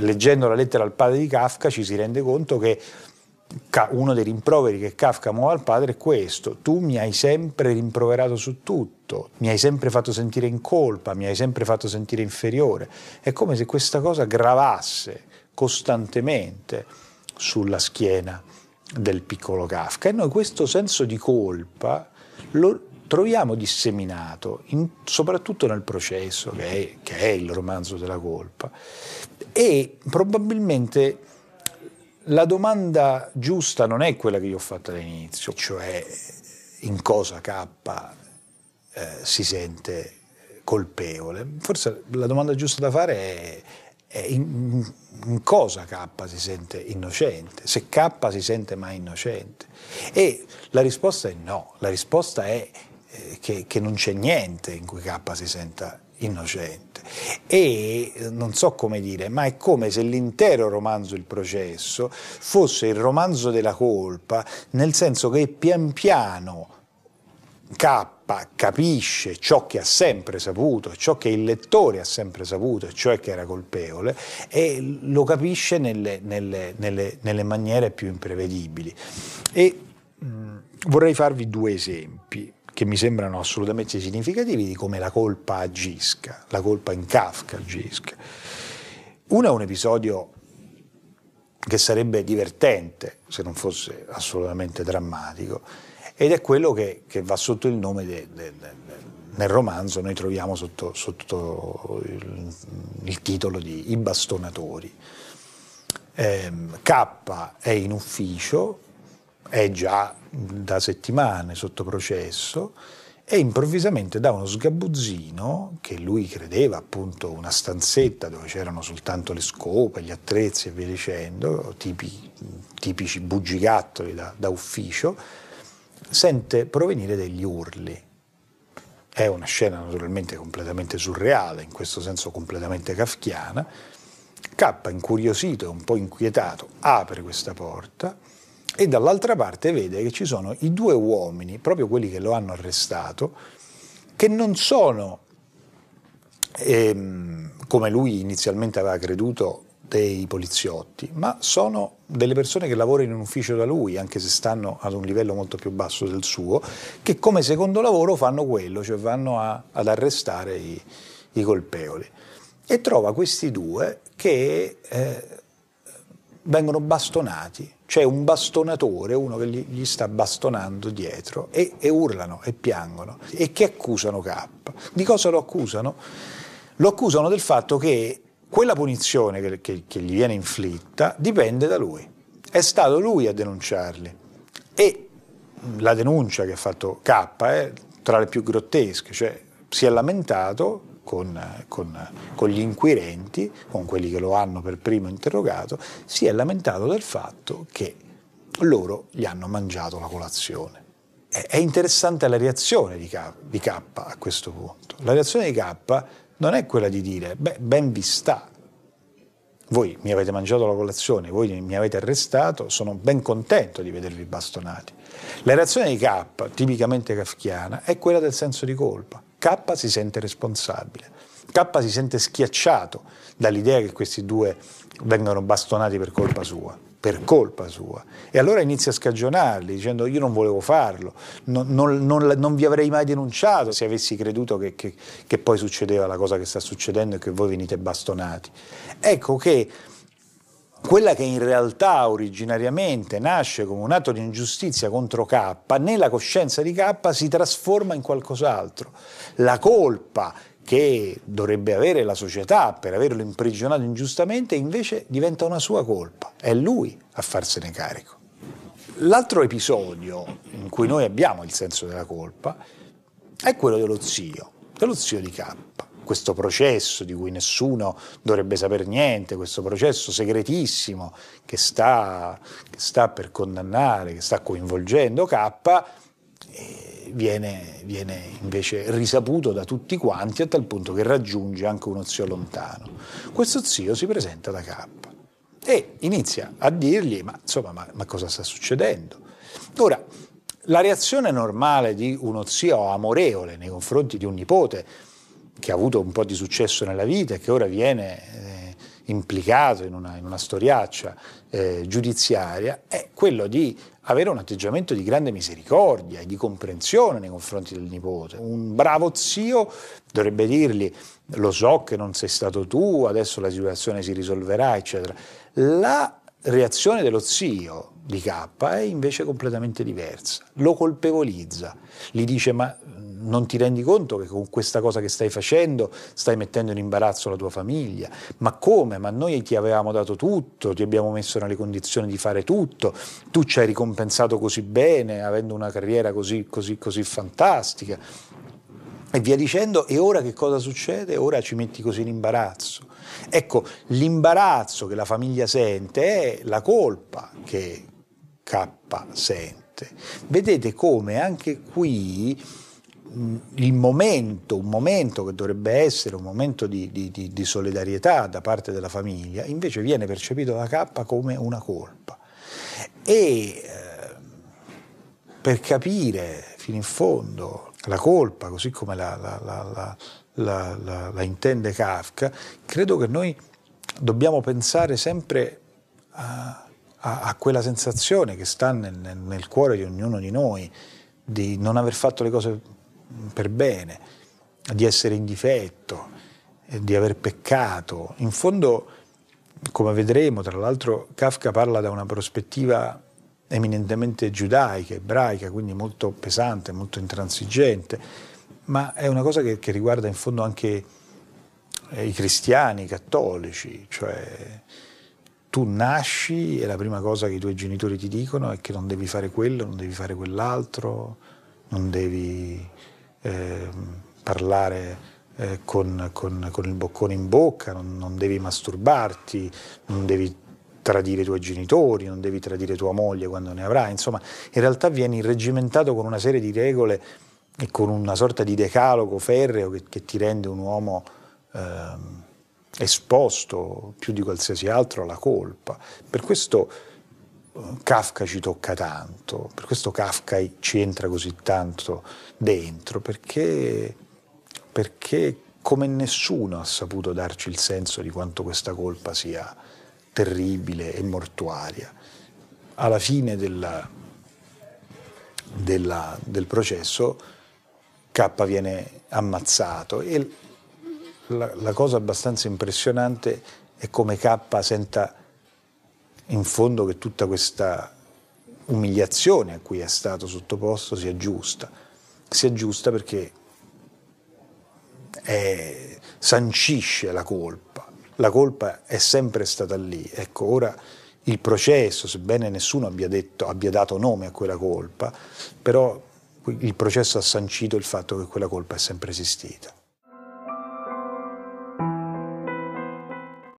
leggendo la lettera al padre di Kafka ci si rende conto che uno dei rimproveri che Kafka muove al padre è questo, tu mi hai sempre rimproverato su tutto, mi hai sempre fatto sentire in colpa, mi hai sempre fatto sentire inferiore, è come se questa cosa gravasse costantemente sulla schiena del piccolo Kafka e noi questo senso di colpa lo troviamo disseminato in, soprattutto nel processo che è, che è il romanzo della colpa e probabilmente la domanda giusta non è quella che io ho fatto all'inizio, cioè in cosa K eh, si sente colpevole. Forse la domanda giusta da fare è, è in, in, cosa K si sente innocente, se K si sente mai innocente. E la risposta è no, la risposta è eh, che, che non c'è niente in cui K si senta innocente innocente. E non so come dire, ma è come se l'intero romanzo Il processo fosse il romanzo della colpa, nel senso che pian piano K capisce ciò che ha sempre saputo, ciò che il lettore ha sempre saputo, cioè che era colpevole, e lo capisce nelle, nelle, nelle, nelle maniere più imprevedibili. E mh, mm, vorrei farvi due esempi che mi sembrano assolutamente significativi di come la colpa agisca, la colpa in Kafka agisca. Uno è un episodio che sarebbe divertente se non fosse assolutamente drammatico ed è quello che, che va sotto il nome de, de, de, nel romanzo, noi troviamo sotto, sotto il, il, titolo di I bastonatori. Eh, K è in ufficio è già da settimane sotto processo e improvvisamente da uno sgabuzzino che lui credeva appunto una stanzetta dove c'erano soltanto le scope, gli attrezzi e via dicendo, tipi, tipici bugigattoli da, da ufficio, sente provenire degli urli. È una scena naturalmente completamente surreale, in questo senso completamente kafkiana. K, incuriosito e un po' inquietato, apre questa porta e dall'altra parte vede che ci sono i due uomini, proprio quelli che lo hanno arrestato, che non sono, ehm, come lui inizialmente aveva creduto, dei poliziotti, ma sono delle persone che lavorano in un ufficio da lui, anche se stanno ad un livello molto più basso del suo, che come secondo lavoro fanno quello, cioè vanno a, ad arrestare i, i, colpevoli. E trova questi due che eh, vengono bastonati c'è un bastonatore, uno che gli, sta bastonando dietro e, e urlano e piangono. E che accusano K? Di cosa lo accusano? Lo accusano del fatto che quella punizione che, che, che gli viene inflitta dipende da lui. È stato lui a denunciarli e la denuncia che ha fatto K è tra le più grottesche, cioè si è lamentato con, con, con, gli inquirenti, con quelli che lo hanno per primo interrogato, si è lamentato del fatto che loro gli hanno mangiato la colazione. È, è interessante la reazione di K, di K a questo punto. La reazione di K non è quella di dire, beh, ben vi sta, voi mi avete mangiato la colazione, voi mi avete arrestato, sono ben contento di vedervi bastonati. La reazione di K, tipicamente kafkiana, è quella del senso di colpa. K si sente responsabile, K si sente schiacciato dall'idea che questi due vengano bastonati per colpa sua per colpa sua. E allora inizia a scagionarli dicendo io non volevo farlo, non, non, non, non vi avrei mai denunciato se avessi creduto che, che, che poi succedeva la cosa che sta succedendo e che voi venite bastonati. Ecco che quella che in realtà originariamente nasce come un atto di ingiustizia contro K, nella coscienza di K si trasforma in qualcos'altro. La colpa che dovrebbe avere la società per averlo imprigionato ingiustamente invece diventa una sua colpa, è lui a farsene carico. L'altro episodio in cui noi abbiamo il senso della colpa è quello dello zio, dello zio di K questo processo di cui nessuno dovrebbe sapere niente, questo processo segretissimo che sta, che sta per condannare, che sta coinvolgendo K, eh, viene, viene, invece risaputo da tutti quanti a tal punto che raggiunge anche uno zio lontano. Questo zio si presenta da K e inizia a dirgli ma insomma ma, ma cosa sta succedendo? Ora, la reazione normale di uno zio amorevole nei confronti di un nipote che ha avuto un po' di successo nella vita e che ora viene eh, implicato in una, in una storiaccia eh, giudiziaria, è quello di avere un atteggiamento di grande misericordia e di comprensione nei confronti del nipote. Un bravo zio dovrebbe dirgli lo so che non sei stato tu, adesso la situazione si risolverà, eccetera. La reazione dello zio di K è invece completamente diversa, lo colpevolizza, gli dice ma non ti rendi conto che con questa cosa che stai facendo stai mettendo in imbarazzo la tua famiglia. Ma come? Ma noi ti avevamo dato tutto, ti abbiamo messo nelle condizioni di fare tutto, tu ci hai ricompensato così bene, avendo una carriera così, così, così fantastica. E via dicendo, e ora che cosa succede? Ora ci metti così in imbarazzo. Ecco, l'imbarazzo che la famiglia sente è la colpa che K sente. Vedete come anche qui il momento, un momento che dovrebbe essere un momento di, di, di, solidarietà da parte della famiglia, invece viene percepito da K come una colpa. E eh, per capire fino in fondo la colpa, così come la, la, la, la intende Kafka, credo che noi dobbiamo pensare sempre a, a, a quella sensazione che sta nel, nel cuore di ognuno di noi, di non aver fatto le cose per bene, di essere in difetto, eh, di aver peccato. In fondo, come vedremo, tra l'altro Kafka parla da una prospettiva eminentemente giudaica, ebraica, quindi molto pesante, molto intransigente, ma è una cosa che, che riguarda in fondo anche eh, i cristiani, i cattolici, cioè tu nasci e la prima cosa che i tuoi genitori ti dicono è che non devi fare quello, non devi fare quell'altro, non devi Ehm, parlare eh, con, con, con, il boccone in bocca, non, non, devi masturbarti, non devi tradire i tuoi genitori, non devi tradire tua moglie quando ne avrai, insomma in realtà vieni regimentato con una serie di regole e con una sorta di decalogo ferreo che, che ti rende un uomo eh, esposto più di qualsiasi altro alla colpa. Per questo Kafka ci tocca tanto, per questo Kafka ci entra così tanto dentro, perché, perché come nessuno ha saputo darci il senso di quanto questa colpa sia terribile e mortuaria. Alla fine della, della, del processo K viene ammazzato e la, la cosa abbastanza impressionante è come K senta in fondo che tutta questa umiliazione a cui è stato sottoposto sia giusta. Sia giusta perché è, eh, sancisce la colpa. La colpa è sempre stata lì. Ecco, ora il processo, sebbene nessuno abbia, detto, abbia dato nome a quella colpa, però il processo ha sancito il fatto che quella colpa è sempre esistita.